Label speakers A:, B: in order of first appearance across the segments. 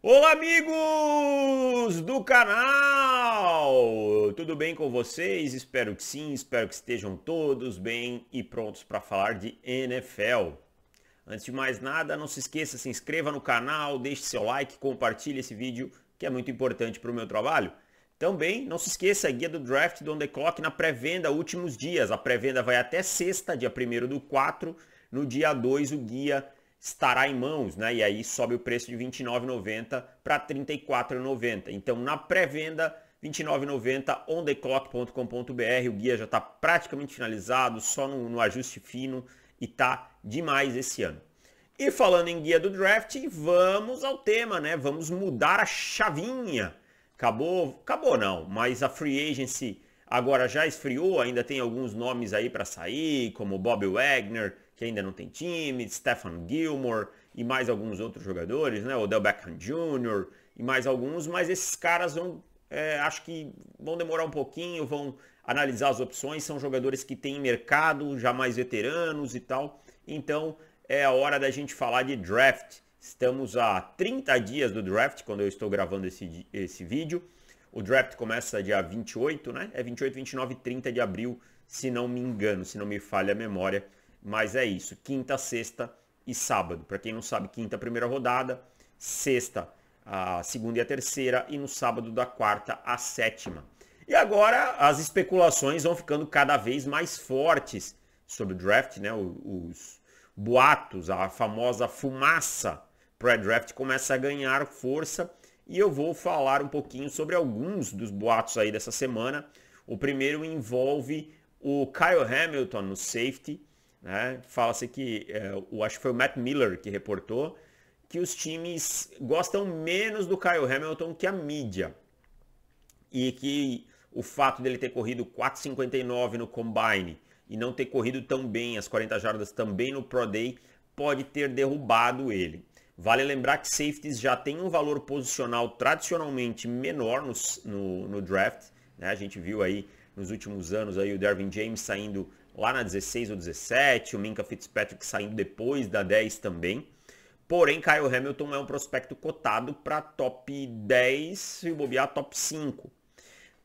A: Olá, amigos do canal! Tudo bem com vocês? Espero que sim, espero que estejam todos bem e prontos para falar de NFL. Antes de mais nada, não se esqueça, se inscreva no canal, deixe seu like, compartilhe esse vídeo que é muito importante para o meu trabalho. Também não se esqueça, a guia do Draft do On The Clock na pré-venda, últimos dias. A pré-venda vai até sexta, dia 1 do 4. No dia 2, o guia estará em mãos, né? E aí sobe o preço de 29,90 para 34,90. Então, na pré-venda, 29,90 ontheclock.com.br. O guia já está praticamente finalizado, só no, no ajuste fino e tá demais esse ano. E falando em guia do draft, vamos ao tema, né? Vamos mudar a chavinha. Acabou, acabou não, mas a free agency agora já esfriou, ainda tem alguns nomes aí para sair, como Bob Wagner, que ainda não tem time, Stefan Gilmore e mais alguns outros jogadores, né? Odell Beckham Jr. e mais alguns, mas esses caras vão, é, acho que vão demorar um pouquinho, vão analisar as opções, são jogadores que têm mercado, já mais veteranos e tal, então é a hora da gente falar de draft. Estamos a 30 dias do draft, quando eu estou gravando esse, esse vídeo, o draft começa dia 28, né? É 28, 29 e 30 de abril, se não me engano, se não me falha a memória. Mas é isso, quinta, sexta e sábado. Para quem não sabe, quinta, primeira rodada, sexta, a segunda e a terceira, e no sábado da quarta à sétima. E agora as especulações vão ficando cada vez mais fortes sobre o draft, né? Os boatos, a famosa fumaça pré-draft começa a ganhar força e eu vou falar um pouquinho sobre alguns dos boatos aí dessa semana. O primeiro envolve o Kyle Hamilton no safety, né? Fala-se que, é, o, acho que foi o Matt Miller que reportou, que os times gostam menos do Kyle Hamilton que a mídia. E que o fato dele ter corrido 4,59 no Combine e não ter corrido tão bem as 40 jardas também no Pro Day pode ter derrubado ele. Vale lembrar que safeties já tem um valor posicional tradicionalmente menor no, no, no draft. Né? A gente viu aí nos últimos anos aí o Dervin James saindo lá na 16 ou 17, o Minka Fitzpatrick saindo depois da 10 também. Porém, Kyle Hamilton é um prospecto cotado para top 10, e bobear top 5.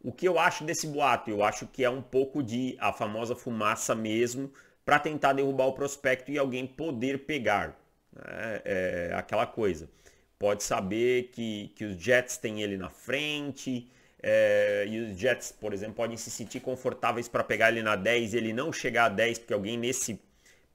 A: O que eu acho desse boato? Eu acho que é um pouco de a famosa fumaça mesmo para tentar derrubar o prospecto e alguém poder pegar. Né? É, é, aquela coisa. Pode saber que, que os Jets têm ele na frente, é, e os Jets, por exemplo, podem se sentir confortáveis para pegar ele na 10 e ele não chegar a 10, porque alguém nesse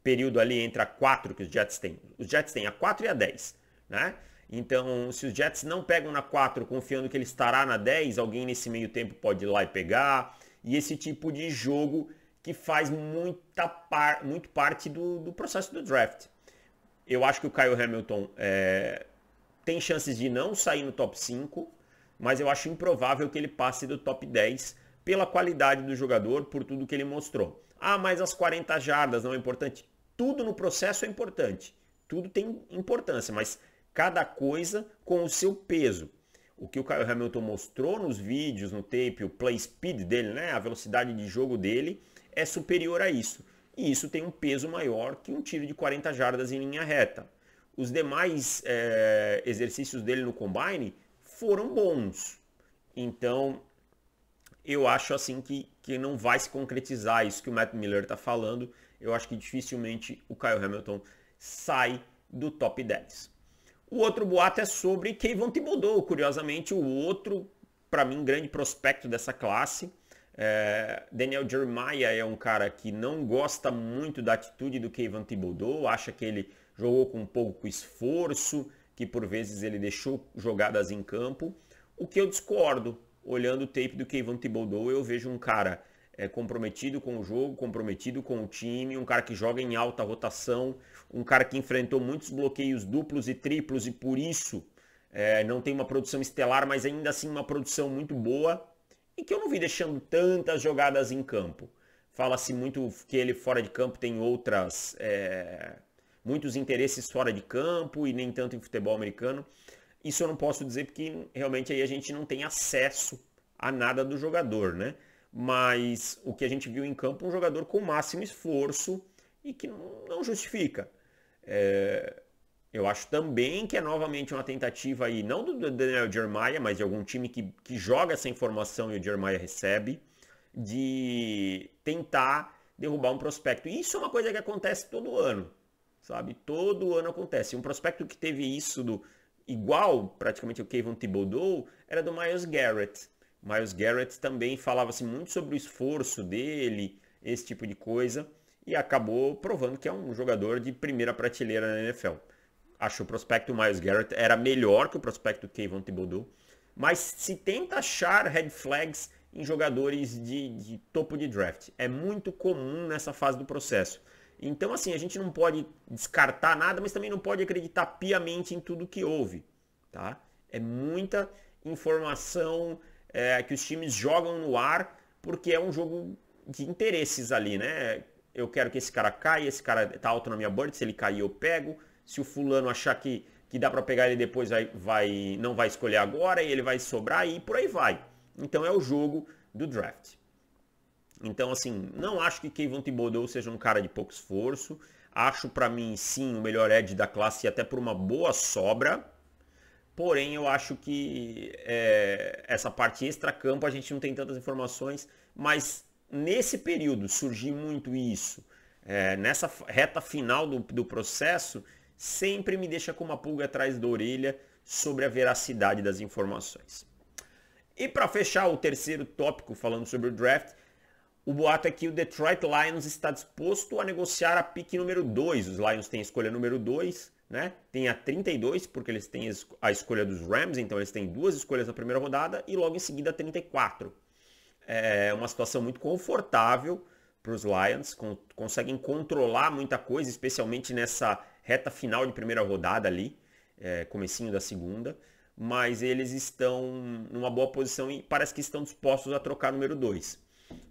A: período ali entra a 4 que os Jets têm. Os Jets têm a 4 e a 10, né? Então, se os Jets não pegam na 4, confiando que ele estará na 10, alguém nesse meio tempo pode ir lá e pegar. E esse tipo de jogo que faz muita par, muito parte do, do processo do draft. Eu acho que o Kyle Hamilton é, tem chances de não sair no top 5, mas eu acho improvável que ele passe do top 10 pela qualidade do jogador, por tudo que ele mostrou. Ah, mas as 40 jardas não é importante? Tudo no processo é importante. Tudo tem importância, mas cada coisa com o seu peso. O que o Kyle Hamilton mostrou nos vídeos, no tape, o play speed dele, né, a velocidade de jogo dele, é superior a isso. E isso tem um peso maior que um tiro de 40 jardas em linha reta. Os demais é, exercícios dele no combine foram bons. Então, eu acho assim que, que não vai se concretizar isso que o Matt Miller está falando. Eu acho que dificilmente o Kyle Hamilton sai do top 10. O outro boato é sobre Kevin Thibodeau, curiosamente, o outro, para mim, grande prospecto dessa classe. É, Daniel Jeremiah é um cara que não gosta muito da atitude do Kevin Thibodeau, acha que ele jogou com pouco esforço, que por vezes ele deixou jogadas em campo, o que eu discordo. Olhando o tape do Kevin Thibodeau, eu vejo um cara é, comprometido com o jogo, comprometido com o time, um cara que joga em alta rotação, um cara que enfrentou muitos bloqueios duplos e triplos e por isso é, não tem uma produção estelar, mas ainda assim uma produção muito boa e que eu não vi deixando tantas jogadas em campo. Fala-se muito que ele fora de campo tem outras é, muitos interesses fora de campo e nem tanto em futebol americano. Isso eu não posso dizer porque realmente aí a gente não tem acesso a nada do jogador, né? Mas o que a gente viu em campo, um jogador com máximo esforço e que não justifica. É, eu acho também que é novamente uma tentativa aí, não do Daniel Jeremiah, mas de algum time que, que joga essa informação e o Jeremiah recebe, de tentar derrubar um prospecto. E isso é uma coisa que acontece todo ano sabe? Todo ano acontece. Um prospecto que teve isso do igual, praticamente, o Kevin Thibodeau, era do Miles Garrett. Miles Garrett também falava-se assim, muito sobre o esforço dele, esse tipo de coisa, e acabou provando que é um jogador de primeira prateleira na NFL. Acho que o prospecto Miles Garrett era melhor que o prospecto Kevin Thibodeau, mas se tenta achar red flags em jogadores de, de topo de draft. É muito comum nessa fase do processo. Então, assim, a gente não pode descartar nada, mas também não pode acreditar piamente em tudo que houve, tá? É muita informação é, que os times jogam no ar, porque é um jogo de interesses ali, né? Eu quero que esse cara caia, esse cara tá alto na minha board, se ele cair eu pego. Se o fulano achar que, que dá para pegar ele depois, vai, vai, não vai escolher agora e ele vai sobrar e por aí vai. Então é o jogo do draft. Então, assim, não acho que Kevin Thibodeau seja um cara de pouco esforço. Acho para mim, sim, o melhor Ed da classe e até por uma boa sobra. Porém, eu acho que é, essa parte extra-campo a gente não tem tantas informações, mas nesse período surgiu muito isso. É, nessa reta final do, do processo, sempre me deixa com uma pulga atrás da orelha sobre a veracidade das informações. E para fechar o terceiro tópico falando sobre o draft, o boato é que o Detroit Lions está disposto a negociar a pique número 2. Os Lions têm a escolha número 2, né? Tem a 32, porque eles têm a escolha dos Rams, então eles têm duas escolhas na primeira rodada e logo em seguida a 34. É uma situação muito confortável para os Lions, con conseguem controlar muita coisa, especialmente nessa reta final de primeira rodada ali, é, comecinho da segunda, mas eles estão numa boa posição e parece que estão dispostos a trocar número 2.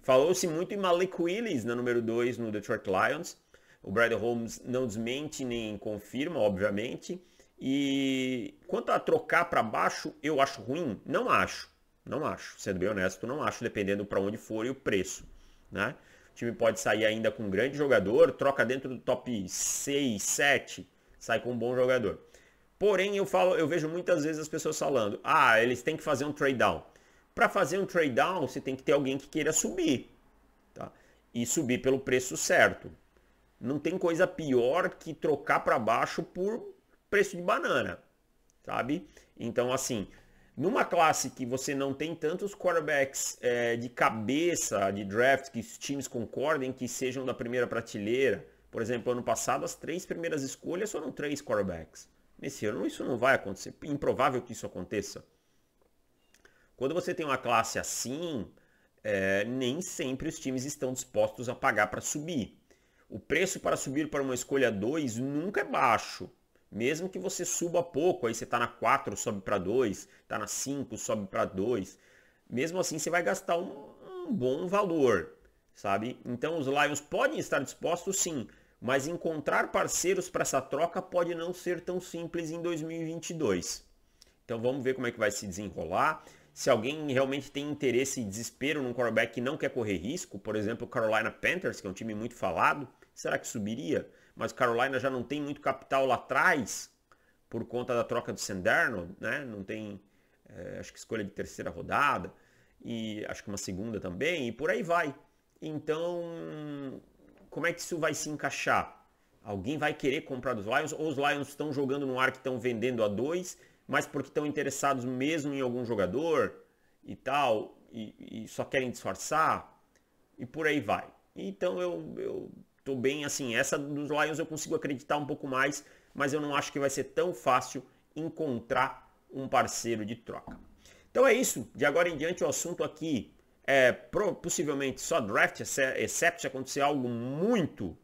A: Falou-se muito em Malik Willis na número 2 no Detroit Lions. O Brad Holmes não desmente nem confirma, obviamente. E quanto a trocar para baixo, eu acho ruim? Não acho. Não acho. Sendo bem honesto, não acho, dependendo para onde for e o preço. Né? O time pode sair ainda com um grande jogador, troca dentro do top 6, 7, sai com um bom jogador. Porém, eu falo, eu vejo muitas vezes as pessoas falando: "Ah, eles têm que fazer um trade down". Para fazer um trade down, você tem que ter alguém que queira subir. Tá? E subir pelo preço certo. Não tem coisa pior que trocar para baixo por preço de banana. Sabe? Então, assim, numa classe que você não tem tantos quarterbacks é, de cabeça de draft que os times concordem que sejam da primeira prateleira, por exemplo, ano passado as três primeiras escolhas foram três quarterbacks. Nesse ano isso não vai acontecer, improvável que isso aconteça. Quando você tem uma classe assim, é, nem sempre os times estão dispostos a pagar para subir. O preço para subir para uma escolha 2 nunca é baixo. Mesmo que você suba pouco, aí você está na 4, sobe para 2, está na 5, sobe para 2. Mesmo assim, você vai gastar um, um bom valor, sabe? Então, os Lions podem estar dispostos sim, mas encontrar parceiros para essa troca pode não ser tão simples em 2022. Então, vamos ver como é que vai se desenrolar se alguém realmente tem interesse e desespero num quarterback que não quer correr risco, por exemplo, o Carolina Panthers, que é um time muito falado, será que subiria? Mas Carolina já não tem muito capital lá atrás por conta da troca do Senderno, né? Não tem, é, acho que escolha de terceira rodada e acho que uma segunda também e por aí vai. Então, como é que isso vai se encaixar? Alguém vai querer comprar dos Lions ou os Lions estão jogando no ar que estão vendendo a dois mas porque estão interessados mesmo em algum jogador e tal, e, e só querem disfarçar, e por aí vai. Então eu, eu tô bem assim, essa dos Lions eu consigo acreditar um pouco mais, mas eu não acho que vai ser tão fácil encontrar um parceiro de troca. Então é isso, de agora em diante o assunto aqui é possivelmente só draft, exceto se acontecer algo muito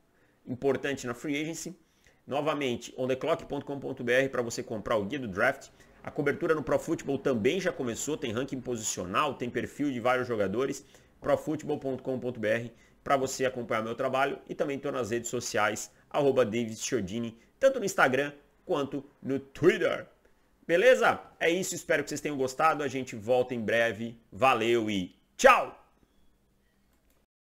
A: importante na free agency. Novamente, ontheclock.com.br para você comprar o guia do draft. A cobertura no Pro Football também já começou, tem ranking posicional, tem perfil de vários jogadores. Profootball.com.br para você acompanhar meu trabalho e também estou nas redes sociais, arroba tanto no Instagram quanto no Twitter. Beleza? É isso, espero que vocês tenham gostado. A gente volta em breve. Valeu e tchau!